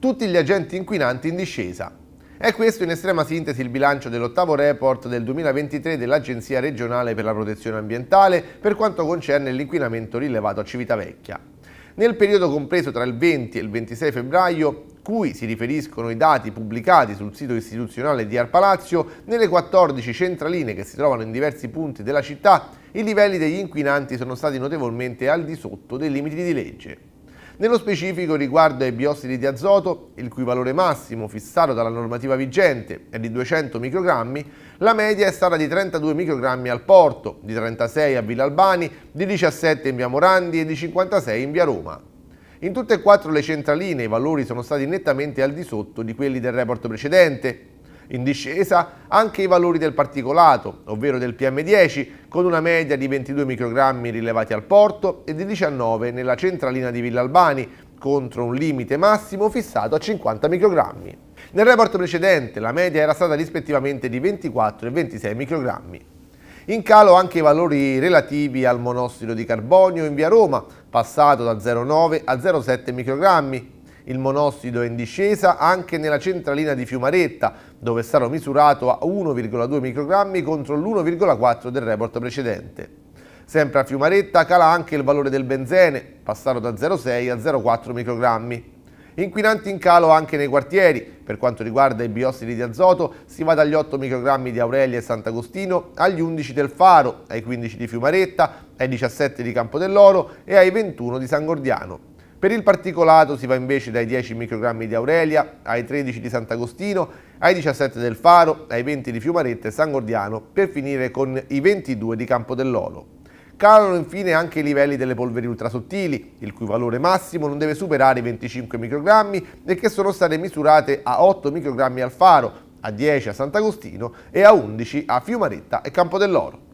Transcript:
tutti gli agenti inquinanti in discesa. È questo in estrema sintesi il bilancio dell'ottavo report del 2023 dell'Agenzia regionale per la protezione ambientale per quanto concerne l'inquinamento rilevato a Civitavecchia. Nel periodo compreso tra il 20 e il 26 febbraio, cui si riferiscono i dati pubblicati sul sito istituzionale di Arpalazio, nelle 14 centraline che si trovano in diversi punti della città, i livelli degli inquinanti sono stati notevolmente al di sotto dei limiti di legge. Nello specifico riguardo ai biossidi di azoto, il cui valore massimo fissato dalla normativa vigente è di 200 microgrammi, la media è stata di 32 microgrammi al porto, di 36 a Villa Albani, di 17 in via Morandi e di 56 in via Roma. In tutte e quattro le centraline i valori sono stati nettamente al di sotto di quelli del report precedente, in discesa anche i valori del particolato, ovvero del PM10, con una media di 22 microgrammi rilevati al porto e di 19 nella centralina di Villa Albani, contro un limite massimo fissato a 50 microgrammi. Nel report precedente la media era stata rispettivamente di 24 e 26 microgrammi. In calo anche i valori relativi al monossido di carbonio in via Roma, passato da 0,9 a 0,7 microgrammi, il monossido è in discesa anche nella centralina di Fiumaretta, dove è stato misurato a 1,2 microgrammi contro l'1,4 del report precedente. Sempre a Fiumaretta cala anche il valore del benzene, passato da 0,6 a 0,4 microgrammi. Inquinanti in calo anche nei quartieri. Per quanto riguarda i biossidi di azoto, si va dagli 8 microgrammi di Aurelia e Sant'Agostino agli 11 del Faro, ai 15 di Fiumaretta, ai 17 di Campo dell'Oro e ai 21 di San Gordiano. Per il particolato si va invece dai 10 microgrammi di Aurelia ai 13 di Sant'Agostino, ai 17 del Faro, ai 20 di Fiumaretta e San Gordiano, per finire con i 22 di Campo dell'Olo. Calano infine anche i livelli delle polveri ultrasottili, il cui valore massimo non deve superare i 25 microgrammi e che sono state misurate a 8 microgrammi al Faro, a 10 a Sant'Agostino e a 11 a Fiumaretta e Campo dell'Oro.